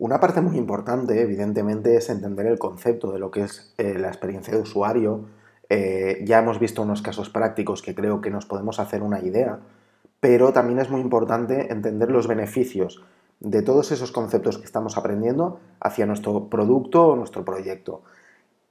Una parte muy importante, evidentemente, es entender el concepto de lo que es eh, la experiencia de usuario. Eh, ya hemos visto unos casos prácticos que creo que nos podemos hacer una idea, pero también es muy importante entender los beneficios de todos esos conceptos que estamos aprendiendo hacia nuestro producto o nuestro proyecto.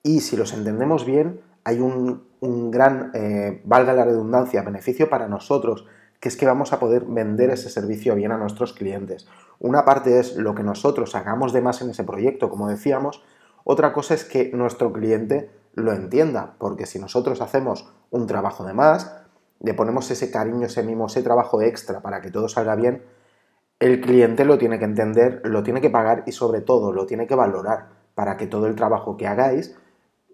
Y si los entendemos bien, hay un, gran, eh, valga la redundancia, beneficio para nosotros que es que vamos a poder vender ese servicio bien a nuestros clientes. Una parte es lo que nosotros hagamos de más en ese proyecto, como decíamos, otra cosa es que nuestro cliente lo entienda, porque si nosotros hacemos un trabajo de más, le ponemos ese cariño, ese mimo, ese trabajo extra para que todo salga bien, el cliente lo tiene que entender, lo tiene que pagar y sobre todo lo tiene que valorar para que todo el trabajo que hagáis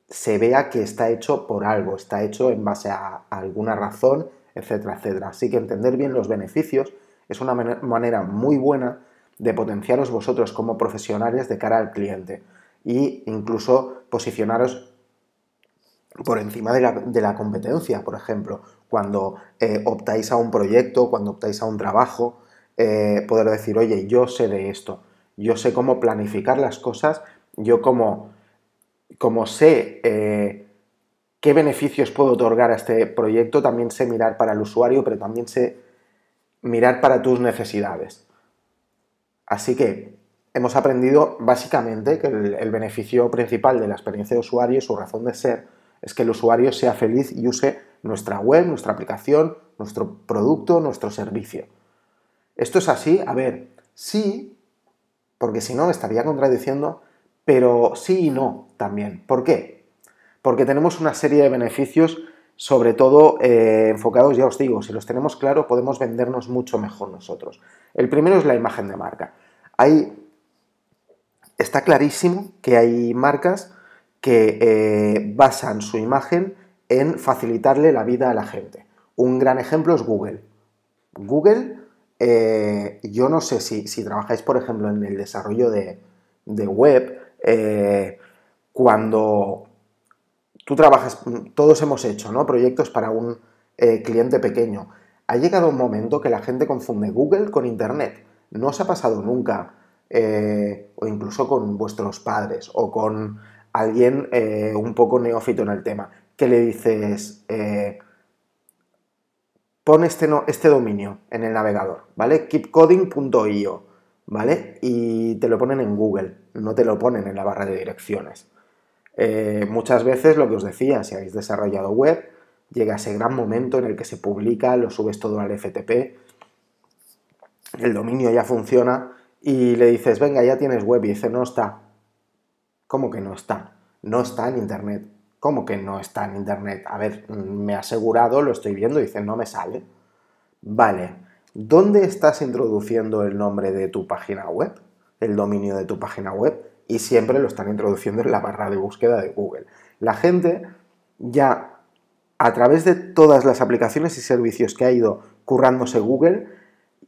se vea que está hecho por algo, está hecho en base a, alguna razón etcétera, etcétera. Así que entender bien los beneficios es una manera muy buena de potenciaros vosotros como profesionales de cara al cliente e incluso posicionaros por encima de la, competencia, por ejemplo, cuando eh, optáis a un proyecto, cuando optáis a un trabajo, eh, poder decir, oye, yo sé de esto, yo sé cómo planificar las cosas, yo como, como sé... Eh, qué beneficios puedo otorgar a este proyecto, también sé mirar para el usuario, pero también sé mirar para tus necesidades. Así que hemos aprendido básicamente que el, beneficio principal de la experiencia de usuario y su razón de ser es que el usuario sea feliz y use nuestra web, nuestra aplicación, nuestro producto, nuestro servicio. ¿Esto es así? A ver, sí, porque si no me estaría contradiciendo, pero sí y no también. ¿Por qué? porque tenemos una serie de beneficios, sobre todo eh, enfocados, ya os digo, si los tenemos claro, podemos vendernos mucho mejor nosotros. El primero es la imagen de marca. está clarísimo que hay marcas que eh, basan su imagen en facilitarle la vida a la gente. Un gran ejemplo es Google. Google, eh, yo no sé si, trabajáis, por ejemplo, en el desarrollo de, web, cuando tú trabajas, todos hemos hecho ¿no? proyectos para un eh, cliente pequeño. Ha llegado un momento que la gente confunde Google con Internet. No os ha pasado nunca, eh, o incluso con vuestros padres, o con alguien eh, un poco neófito en el tema, que le dices, pon este, este dominio en el navegador, ¿vale? keepcoding.io, ¿vale? Y te lo ponen en Google, no te lo ponen en la barra de direcciones. Eh, muchas veces lo que os decía, si habéis desarrollado web, llega ese gran momento en el que se publica, lo subes todo al FTP, el dominio ya funciona y le dices, venga, ya tienes web y dice, no está. ¿Cómo que no está? No está en Internet. ¿Cómo que no está en Internet? A ver, me he asegurado, lo estoy viendo, y dice, no me sale. Vale, ¿dónde estás introduciendo el nombre de tu página web? El dominio de tu página web y siempre lo están introduciendo en la barra de búsqueda de Google. La gente ya a través de todas las aplicaciones y servicios que ha ido currándose Google,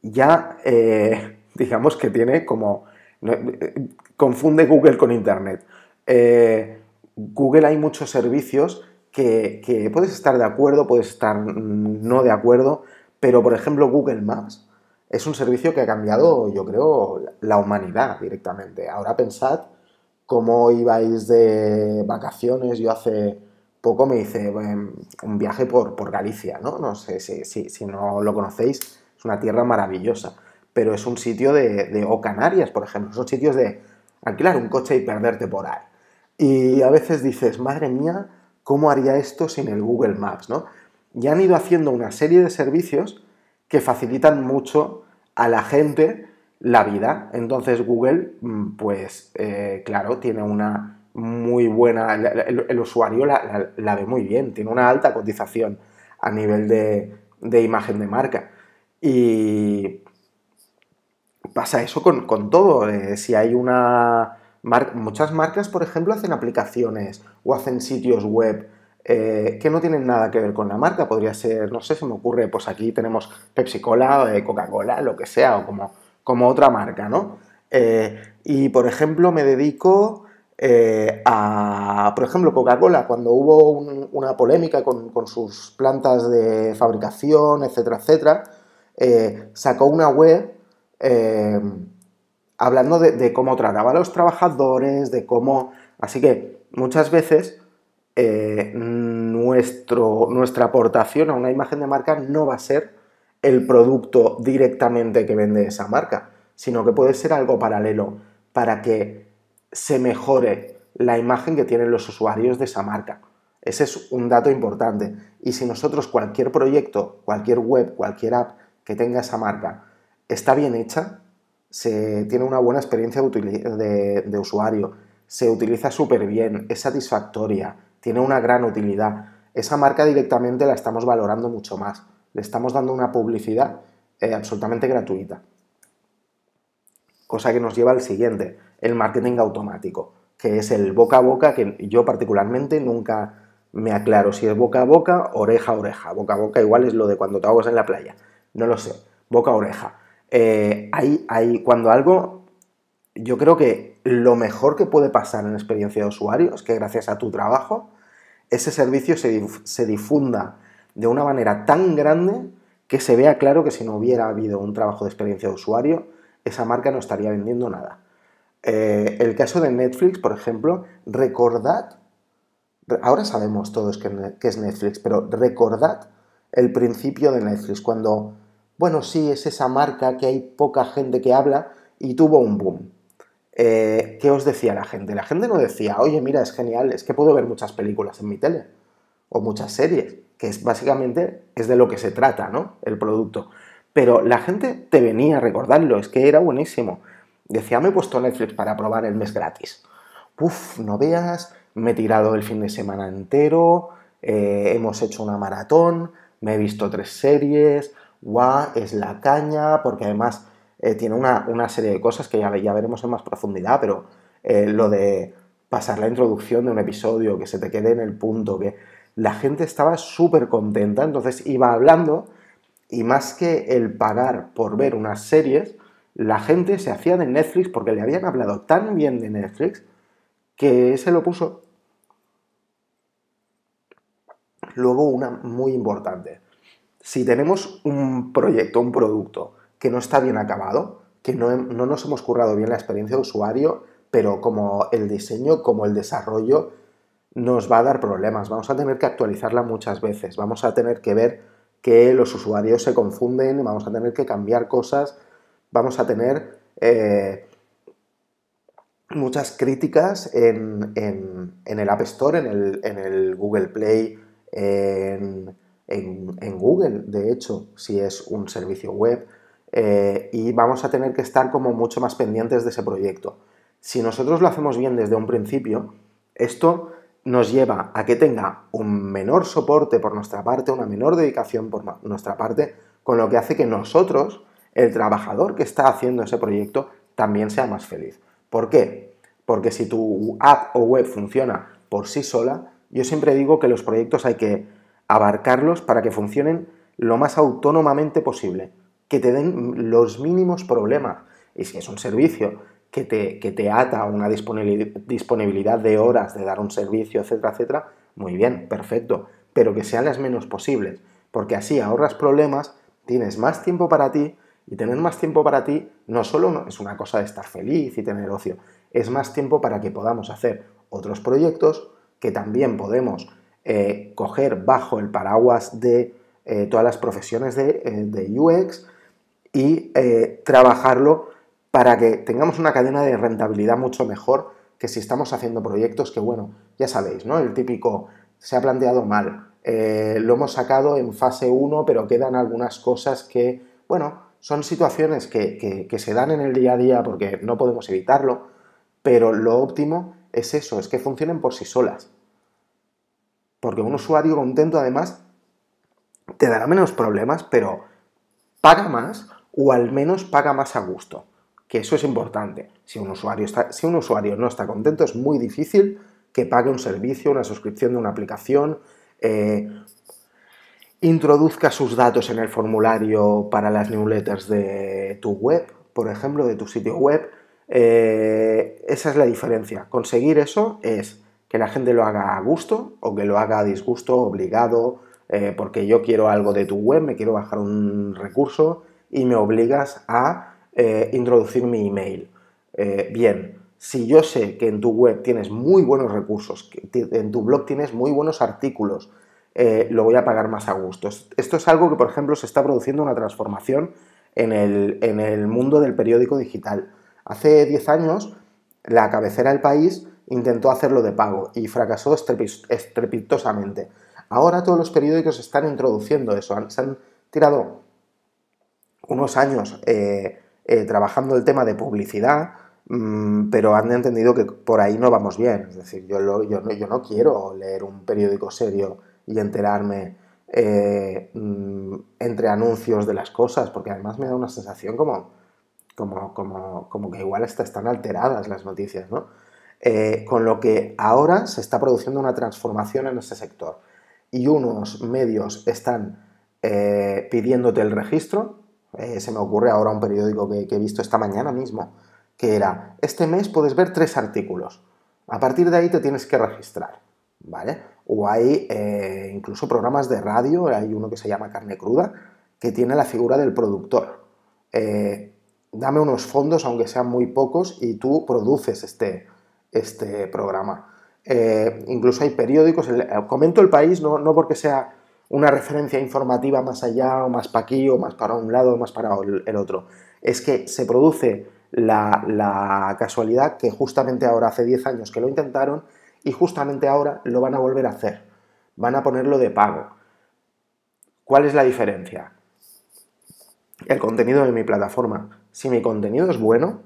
ya eh, digamos que tiene como... Eh, confunde Google con Internet. Eh, Google hay muchos servicios que, que puedes estar de acuerdo, puedes estar mm, no de acuerdo, pero por ejemplo Google Maps es un servicio que ha cambiado, yo creo, la humanidad directamente. Ahora pensad cómo ibais de vacaciones. Yo hace poco me hice em, un viaje por, por Galicia, ¿no? No sé si, si, no lo conocéis, es una tierra maravillosa. Pero es un sitio de, de o Canarias, por ejemplo, son sitios de alquilar un coche y perderte por ahí. Y a veces dices, madre mía, ¿cómo haría esto sin el Google Maps? ¿no? Y han ido haciendo una serie de servicios que facilitan mucho a la gente la vida. Entonces Google, mm, pues eh, claro, tiene una muy buena, el, usuario la, ve muy bien, tiene una alta cotización a nivel de, imagen de marca. Y pasa eso con, todo. Eh, si hay una... muchas marcas, por ejemplo, hacen aplicaciones o hacen sitios web eh, que no tienen nada que ver con la marca. Podría ser, no sé, si me ocurre, pues aquí tenemos Pepsi Cola, Coca-Cola, lo que sea, o como, como otra marca, ¿no? Eh, y por ejemplo, me dedico eh, a, por ejemplo, Coca-Cola, cuando hubo una polémica con, sus plantas de fabricación, etcétera, etcétera, sacó una web hablando de, cómo trataba a los trabajadores, de cómo... Así que muchas veces eh, nuestra aportación a una imagen de marca no va a ser el producto directamente que vende esa marca, sino que puede ser algo paralelo para que se mejore la imagen que tienen los usuarios de esa marca. Ese es un dato importante. Y si nosotros cualquier proyecto, cualquier web, cualquier app que tenga esa marca está bien hecha, se tiene una buena experiencia de usuario, se utiliza súper bien, es satisfactoria, tiene una gran utilidad. Esa marca directamente la estamos valorando mucho más. Le estamos dando una publicidad eh, absolutamente gratuita. Cosa que nos lleva al siguiente, el marketing automático, que es el boca a boca, que yo particularmente nunca me aclaro si es boca a boca, oreja a oreja. Boca a boca igual es lo de cuando te ahogas en la playa. No lo sé, boca a oreja. hay, eh, hay, cuando algo yo creo que lo mejor que puede pasar en experiencia de usuario es que gracias a tu trabajo ese servicio se, difunda de una manera tan grande que se vea claro que si no hubiera habido un trabajo de experiencia de usuario, esa marca no estaría vendiendo nada. Eh, el caso de Netflix, por ejemplo, recordad, ahora sabemos todos que, es Netflix, pero recordad el principio de Netflix, cuando, bueno, sí, es esa marca que hay poca gente que habla y tuvo un boom. Eh, ¿qué os decía la gente? La gente no decía, oye, mira, es genial, es que puedo ver muchas películas en mi tele o muchas series, que es básicamente es de lo que se trata, ¿no? El producto. Pero la gente te venía a recordarlo, es que era buenísimo. Decía, me he puesto Netflix para probar el mes gratis. Uf, no veas, me he tirado el fin de semana entero, eh, hemos hecho una maratón, me he visto tres series, guau, es la caña, porque además eh, tiene una, serie de cosas que ya, ya veremos en más profundidad, pero eh, lo de pasar la introducción de un episodio, que se te quede en el punto, que la gente estaba súper contenta, entonces iba hablando y más que el pagar por ver unas series, la gente se hacía de Netflix porque le habían hablado tan bien de Netflix que se lo puso. Luego una muy importante. Si tenemos un proyecto, un producto, que no está bien acabado, que no, nos hemos currado bien la experiencia de usuario, pero como el diseño, como el desarrollo, nos va a dar problemas. Vamos a tener que actualizarla muchas veces, vamos a tener que ver que los usuarios se confunden, vamos a tener que cambiar cosas, vamos a tener eh, muchas críticas en, el App Store, en el, Google Play, en Google, de hecho, si es un servicio web, eh, y vamos a tener que estar como mucho más pendientes de ese proyecto. Si nosotros lo hacemos bien desde un principio, esto nos lleva a que tenga un menor soporte por nuestra parte, una menor dedicación por nuestra parte, con lo que hace que nosotros, el trabajador que está haciendo ese proyecto, también sea más feliz. ¿Por qué? Porque si tu app o web funciona por sí sola, yo siempre digo que los proyectos hay que abarcarlos para que funcionen lo más autónomamente posible que te den los mínimos problemas. Y si es un servicio que te, ata a una disponibilidad de horas de dar un servicio, etcétera, etcétera, muy bien, perfecto, pero que sean las menos posibles, porque así ahorras problemas, tienes más tiempo para ti y tener más tiempo para ti no solo es una cosa de estar feliz y tener ocio, es más tiempo para que podamos hacer otros proyectos que también podemos eh, coger bajo el paraguas de eh, todas las profesiones de, eh, de UX y eh, trabajarlo para que tengamos una cadena de rentabilidad mucho mejor que si estamos haciendo proyectos que, bueno, ya sabéis, ¿no? El típico se ha planteado mal, eh, lo hemos sacado en fase 1, pero quedan algunas cosas que, bueno, son situaciones que, que se dan en el día a día porque no podemos evitarlo, pero lo óptimo es eso, es que funcionen por sí solas. Porque un usuario contento además te dará menos problemas, pero paga más o al menos paga más a gusto, que eso es importante. Si un usuario, si un usuario no está contento es muy difícil que pague un servicio, una suscripción de una aplicación, eh, introduzca sus datos en el formulario para las newsletters de tu web, por ejemplo, de tu sitio web. Eh, esa es la diferencia. Conseguir eso es que la gente lo haga a gusto o que lo haga a disgusto, obligado, eh, porque yo quiero algo de tu web, me quiero bajar un recurso y me obligas a eh, introducir mi email. Eh, bien, si yo sé que en tu web tienes muy buenos recursos, que en tu blog tienes muy buenos artículos, eh, lo voy a pagar más a gusto. Esto es algo que, por ejemplo, se está produciendo una transformación en el, en el mundo del periódico digital. Hace 10 años, la cabecera del país intentó hacerlo de pago y fracasó estrepitosamente. Ahora todos los periódicos están introduciendo eso, se han tirado unos años eh, eh, trabajando el tema de publicidad, mm, pero han entendido que por ahí no vamos bien. Es decir, yo, no, quiero leer un periódico serio y enterarme eh, mm, entre anuncios de las cosas, porque además me da una sensación como, como, como, como que igual están alteradas las noticias, ¿no? con lo que ahora se está produciendo una transformación en este sector y unos medios están pidiéndote el registro eh, se me ocurre ahora un periódico que, he visto esta mañana mismo, que era, este mes puedes ver tres artículos. A partir de ahí te tienes que registrar, ¿vale? O hay eh, incluso programas de radio, hay uno que se llama Carne Cruda, que tiene la figura del productor. Eh, dame unos fondos, aunque sean muy pocos, y tú produces este, este programa. incluso hay periódicos, comento el país no, no porque sea una referencia informativa más allá o más para aquí o más para un lado o más para el otro. Es que se produce la, casualidad que justamente ahora, hace 10 años que lo intentaron y justamente ahora lo van a volver a hacer. Van a ponerlo de pago. ¿Cuál es la diferencia? El contenido de mi plataforma. Si mi contenido es bueno,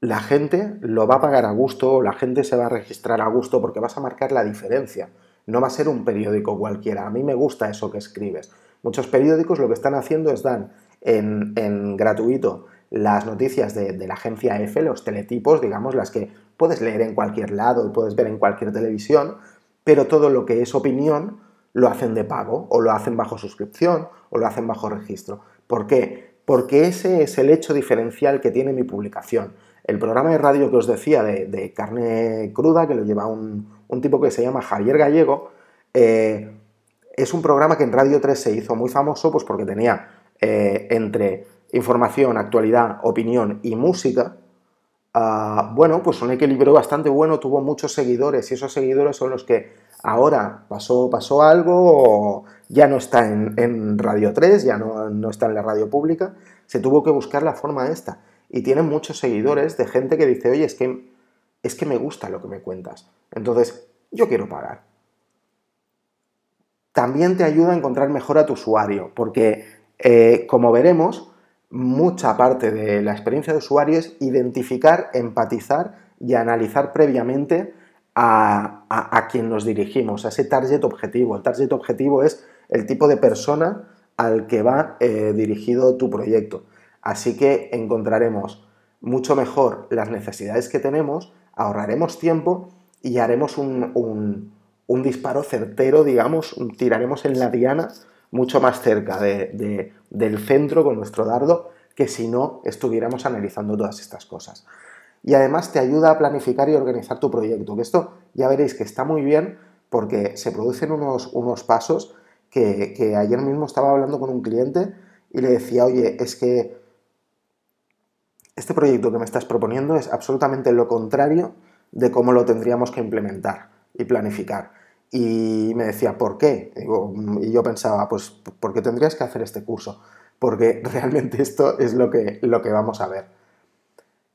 la gente lo va a pagar a gusto, la gente se va a registrar a gusto porque vas a marcar la diferencia no va a ser un periódico cualquiera. A mí me gusta eso que escribes. Muchos periódicos lo que están haciendo es dar en, gratuito las noticias de, la agencia EFE, los teletipos, digamos, las que puedes leer en cualquier lado y puedes ver en cualquier televisión, pero todo lo que es opinión lo hacen de pago, o lo hacen bajo suscripción, o lo hacen bajo registro. ¿Por qué? Porque ese es el hecho diferencial que tiene mi publicación. El programa de radio que os decía de carne cruda, que lo lleva un, un tipo que se llama Javier Gallego. Eh, es un programa que en Radio 3 se hizo muy famoso pues porque tenía eh, entre información, actualidad, opinión y música. Ah, bueno, pues un equilibrio bastante bueno, tuvo muchos seguidores y esos seguidores son los que ahora pasó, pasó algo, ya no está en, Radio 3, ya no, no, está en la radio pública, se tuvo que buscar la forma esta. Y tiene muchos seguidores de gente que dice, oye, es que es que me gusta lo que me cuentas. Entonces, yo quiero pagar. También te ayuda a encontrar mejor a tu usuario, porque eh, como veremos, mucha parte de la experiencia de usuario es identificar, empatizar y analizar previamente a, a, quien nos dirigimos, a ese target objetivo. El target objetivo es el tipo de persona al que va eh, dirigido tu proyecto. Así que encontraremos mucho mejor las necesidades que tenemos ahorraremos tiempo y haremos un, disparo certero, digamos, tiraremos en la diana mucho más cerca del centro con nuestro dardo que si no estuviéramos analizando todas estas cosas. Y además te ayuda a planificar y organizar tu proyecto, esto ya veréis que está muy bien porque se producen unos, unos pasos que, que ayer mismo estaba hablando con un cliente y le decía, oye, es que este proyecto que me estás proponiendo es absolutamente lo contrario de cómo lo tendríamos que implementar y planificar. Y me decía, ¿por qué? Y yo pensaba, pues ¿por qué tendrías que hacer este curso, porque realmente esto es lo que, lo que vamos a ver.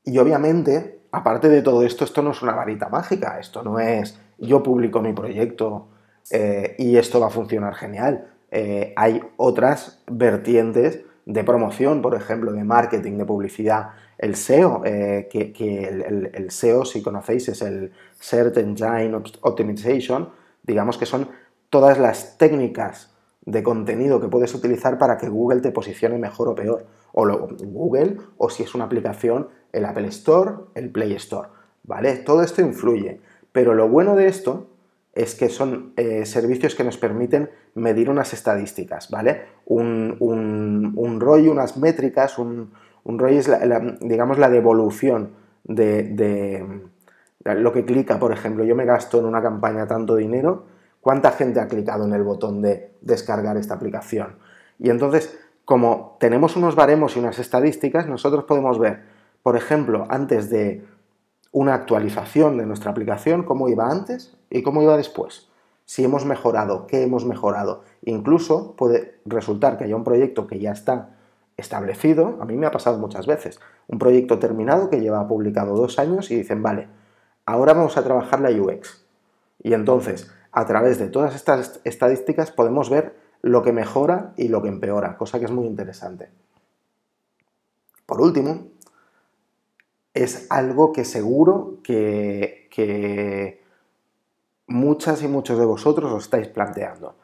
Y obviamente, aparte de todo esto, esto no es una varita mágica, esto no es yo publico mi proyecto eh, y esto va a funcionar genial. Eh, hay otras vertientes de promoción, por ejemplo, de marketing, de publicidad, el SEO, eh, que, el, SEO, si conocéis, es el Search Engine Optimization, digamos que son todas las técnicas de contenido que puedes utilizar para que Google te posicione mejor o peor, o Google, o si es una aplicación, el Apple Store, el Play Store, ¿vale? Todo esto influye, pero lo bueno de esto es que son eh, servicios que nos permiten medir unas estadísticas, ¿vale? Un, rollo, unas métricas, un, un es, digamos, la devolución de, lo que clica, por ejemplo, yo me gasto en una campaña tanto dinero, ¿cuánta gente ha clicado en el botón de descargar esta aplicación? Y entonces, como tenemos unos baremos y unas estadísticas, nosotros podemos ver, por ejemplo, antes de una actualización de nuestra aplicación, cómo iba antes y cómo iba después. Si hemos mejorado, qué hemos mejorado. Incluso puede resultar que haya un proyecto que ya está establecido, a mí me ha pasado muchas veces, un proyecto terminado que lleva publicado dos años y dicen, vale, ahora vamos a trabajar la UX. Y entonces, a través de todas estas estadísticas podemos ver lo que mejora y lo que empeora, cosa que es muy interesante. Por último, es algo que seguro que, muchas y muchos de vosotros os estáis planteando.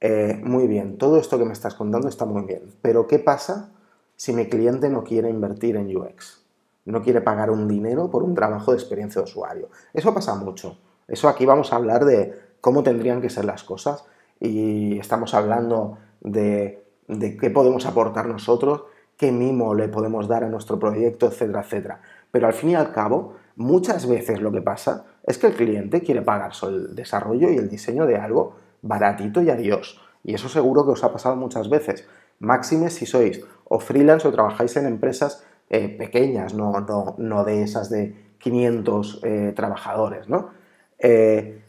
Eh, muy bien, todo esto que me estás contando está muy bien, pero ¿qué pasa si mi cliente no quiere invertir en UX? No quiere pagar un dinero por un trabajo de experiencia de usuario. Eso pasa mucho. Eso aquí vamos a hablar de cómo tendrían que ser las cosas y estamos hablando de, de qué podemos aportar nosotros, qué mimo le podemos dar a nuestro proyecto, etcétera, etcétera. Pero al fin y al cabo, muchas veces lo que pasa es que el cliente quiere pagar el desarrollo y el diseño de algo baratito y adiós. Y eso seguro que os ha pasado muchas veces. Máxime si sois o freelance o trabajáis en empresas eh, pequeñas, no, de esas de 500 eh, trabajadores, ¿no? Eh,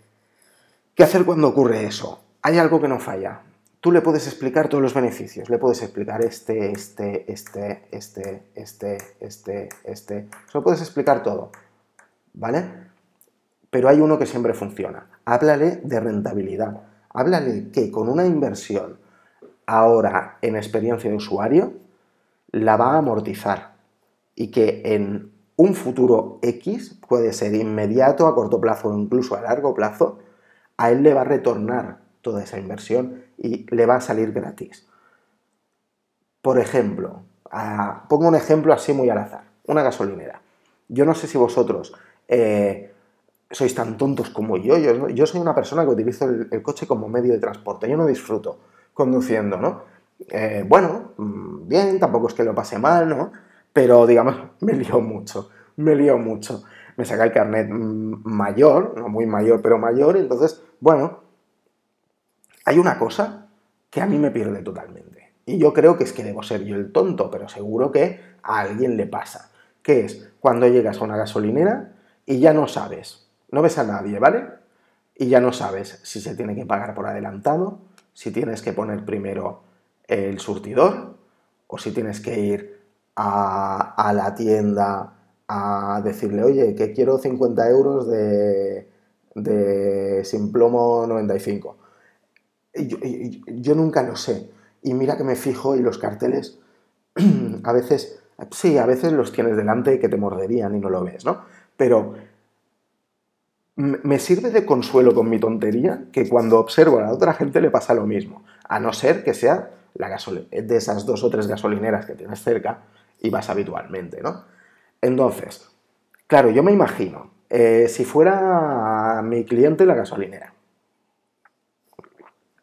¿Qué hacer cuando ocurre eso? Hay algo que no falla tú le puedes explicar todos los beneficios, le puedes explicar este, este, este, este, este, este, este, lo puedes explicar todo, ¿vale? Pero hay uno que siempre funciona. Háblale de rentabilidad. Háblale que con una inversión ahora en experiencia de usuario la va a amortizar y que en un futuro X, puede ser inmediato, a corto plazo o incluso a largo plazo, a él le va a retornar toda esa inversión y le va a salir gratis. Por ejemplo, pongo un ejemplo así muy al azar, una gasolinera. Yo no sé si vosotros eh, sois tan tontos como yo. yo. soy una persona que utilizo el, coche como medio de transporte. Yo no disfruto conduciendo, ¿no? Eh, bueno, mm, bien, tampoco es que lo pase mal, ¿no? Pero digamos, me lío mucho, me lío mucho. Me saca el carnet mm, mayor, no muy mayor, pero mayor, entonces, bueno, hay una cosa que a mí me pierde totalmente. Y yo creo que es que debo ser yo el tonto, pero seguro que a alguien le pasa. Que es cuando llegas a una gasolinera y ya no sabes, no ves a nadie, ¿vale? Y ya no sabes si se tiene que pagar por adelantado, si tienes que poner primero el surtidor o si tienes que ir a, la tienda a decirle, oye, que quiero 50 euros de, de sin plomo 95 yo, nunca lo sé. Y mira que me fijo y los carteles a veces, sí, a veces los tienes delante y que te morderían y no lo ves, ¿no? Pero me sirve de consuelo con mi tontería que cuando observo a la otra gente le pasa lo mismo, a no ser que sea la de esas dos o tres gasolineras que tienes cerca y vas habitualmente, ¿no? Entonces, claro, yo me imagino, eh, si fuera mi cliente la gasolinera,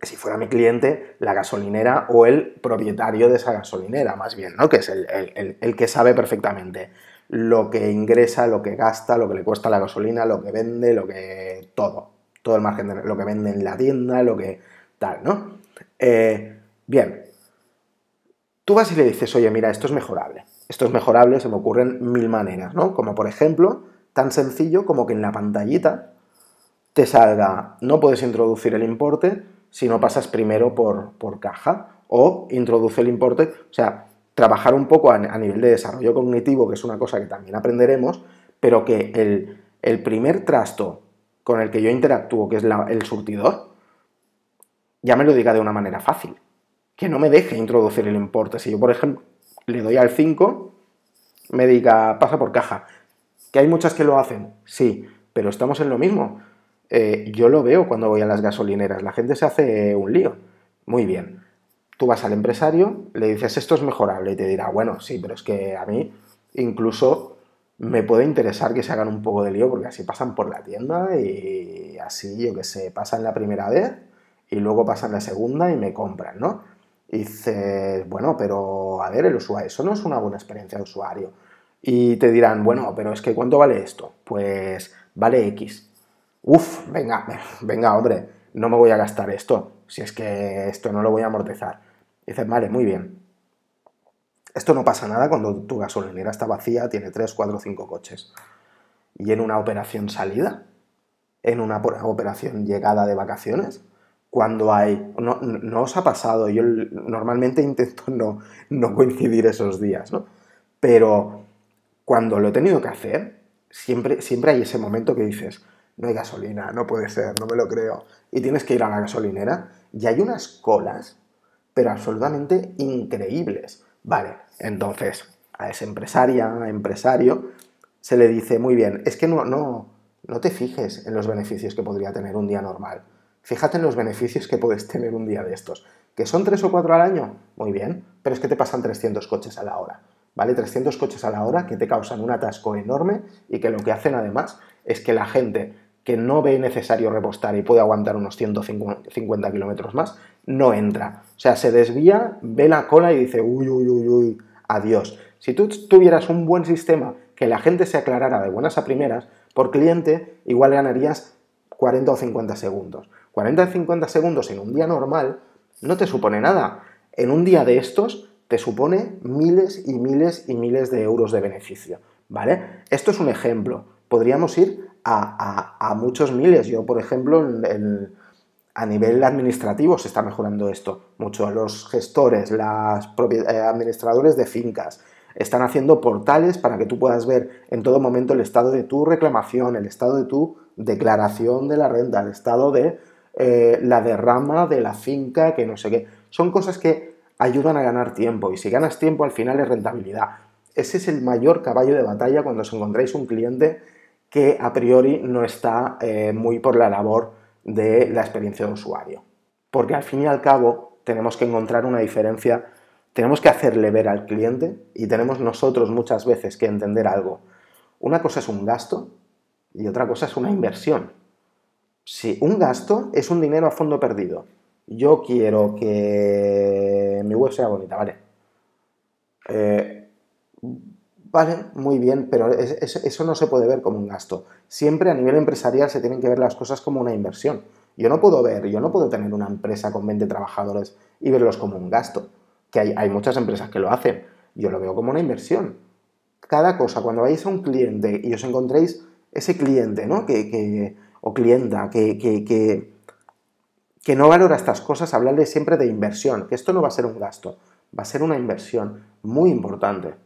si fuera mi cliente, la gasolinera o el propietario de esa gasolinera, más bien, ¿no? Que es el, que sabe perfectamente lo que ingresa, lo que gasta, lo que le cuesta la gasolina, lo que vende, lo que. todo. Todo el margen de lo que vende en la tienda, lo que. tal, ¿no? Eh, bien. Tú vas y le dices, oye, mira, esto es mejorable. Esto es mejorable, se me ocurren mil maneras, ¿no? Como por ejemplo, tan sencillo como que en la pantallita te salga, no puedes introducir el importe, si no pasas primero por, por caja o introduce el importe, o sea, trabajar un poco a, nivel de desarrollo cognitivo, que es una cosa que también aprenderemos, pero que el, primer trasto con el que yo interactúo, que es el surtidor, ya me lo diga de una manera fácil, que no me deje introducir el importe. Si yo, por ejemplo, le doy al 5, me diga pasa por caja. ¿Que hay muchas que lo hacen? Sí, pero estamos en lo mismo. Eh, yo lo veo cuando voy a las gasolineras, la gente se hace un lío. Muy bien. Tú vas al empresario, le dices esto es mejorable y te dirá, bueno, sí, pero es que a mí incluso me puede interesar que se hagan un poco de lío porque así pasan por la tienda y así, yo que sé, pasan la primera vez y luego pasan la segunda y me compran, ¿no? Y dices, bueno, pero a ver, el usuario, eso no es una buena experiencia de usuario. Y te dirán, bueno, pero es que ¿cuánto vale esto? Pues vale X uff, venga, venga, hombre, no me voy a gastar esto, si es que esto no lo voy a amortizar. dices, vale, muy bien. Esto no pasa nada cuando tu gasolinera está vacía, tiene 3, 4, 5 coches. Y en una operación salida, en una operación llegada de vacaciones, cuando hay... No, os ha pasado, yo normalmente intento no, no coincidir esos días, ¿no? Pero cuando lo he tenido que hacer, siempre, siempre hay ese momento que dices, no hay gasolina, no puede ser, no me lo creo. Y tienes que ir a la gasolinera y hay unas colas, pero absolutamente increíbles. Vale, entonces a esa empresaria, empresario, se le dice, muy bien, es que no, no, no te fijes en los beneficios que podría tener un día normal. Fíjate en los beneficios que puedes tener un día de estos. ¿Que son tres o cuatro al año? Muy bien, pero es que te pasan 300 coches a la hora. ¿Vale? 300 coches a la hora que te causan un atasco enorme y que lo que hacen además es que la gente que no ve necesario repostar y puede aguantar unos 150 kilómetros más, no entra. O sea, se desvía, ve la cola y dice, uy, uy, uy, uy, adiós. Si tú tuvieras un buen sistema que la gente se aclarara de buenas a primeras, por cliente igual ganarías 40 o 50 segundos. 40 o 50 segundos en un día normal no te supone nada. En un día de estos te supone miles y miles y miles de euros de beneficio, ¿vale? Esto es un ejemplo. Podríamos ir a, muchos miles. Yo, por ejemplo, a nivel administrativo se está mejorando esto mucho. Los gestores, los eh, administradores de fincas, están haciendo portales para que tú puedas ver en todo momento el estado de tu reclamación, el estado de tu declaración de la renta, el estado de eh, la derrama de la finca, que no sé qué. Son cosas que ayudan a ganar tiempo y si ganas tiempo al final es rentabilidad. Ese es el mayor caballo de batalla cuando os encontráis un cliente que a priori no está eh, muy por la labor de la experiencia de usuario. Porque al fin y al cabo tenemos que encontrar una diferencia, tenemos que hacerle ver al cliente y tenemos nosotros muchas veces que entender algo. Una cosa es un gasto y otra cosa es una inversión. Si un gasto es un dinero a fondo perdido, yo quiero que mi web sea bonita, ¿vale? Eh, Vale, muy bien, pero eso no se puede ver como un gasto. Siempre a nivel empresarial se tienen que ver las cosas como una inversión. Yo no puedo ver, yo no puedo tener una empresa con 20 trabajadores y verlos como un gasto. Que hay, hay muchas empresas que lo hacen. Yo lo veo como una inversión. Cada cosa, cuando vais a un cliente y os encontréis ese cliente, ¿no? Que, o clienta que, que, que no valora estas cosas, hablarle siempre de inversión, que esto no va a ser un gasto, va a ser una inversión muy importante.